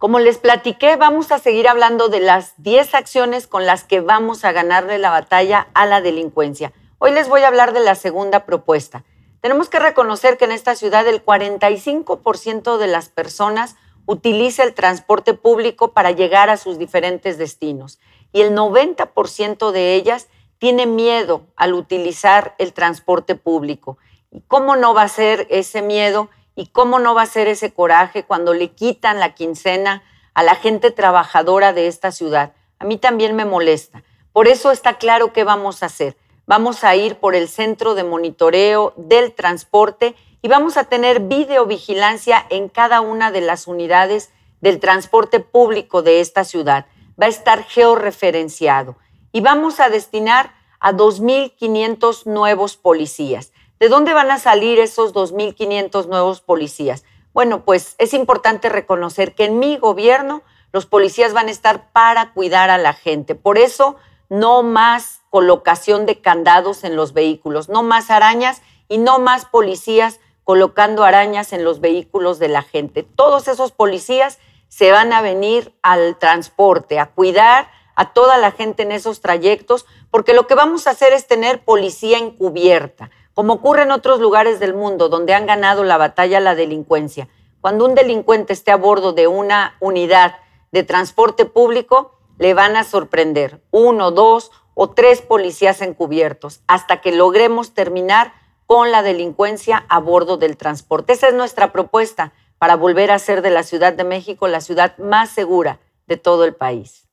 Como les platiqué, vamos a seguir hablando de las 10 acciones con las que vamos a ganarle la batalla a la delincuencia. Hoy les voy a hablar de la segunda propuesta. Tenemos que reconocer que en esta ciudad el 45% de las personas utiliza el transporte público para llegar a sus diferentes destinos y el 90% de ellas tiene miedo al utilizar el transporte público. cómo no va a ser ese miedo? ¿Y cómo no va a ser ese coraje cuando le quitan la quincena a la gente trabajadora de esta ciudad? A mí también me molesta. Por eso está claro qué vamos a hacer. Vamos a ir por el centro de monitoreo del transporte y vamos a tener videovigilancia en cada una de las unidades del transporte público de esta ciudad. Va a estar georreferenciado y vamos a destinar a 2.500 nuevos policías. ¿De dónde van a salir esos 2.500 nuevos policías? Bueno, pues es importante reconocer que en mi gobierno los policías van a estar para cuidar a la gente. Por eso, no más colocación de candados en los vehículos, no más arañas y no más policías colocando arañas en los vehículos de la gente. Todos esos policías se van a venir al transporte, a cuidar a toda la gente en esos trayectos, porque lo que vamos a hacer es tener policía encubierta como ocurre en otros lugares del mundo donde han ganado la batalla la delincuencia. Cuando un delincuente esté a bordo de una unidad de transporte público, le van a sorprender uno, dos o tres policías encubiertos hasta que logremos terminar con la delincuencia a bordo del transporte. Esa es nuestra propuesta para volver a ser de la Ciudad de México la ciudad más segura de todo el país.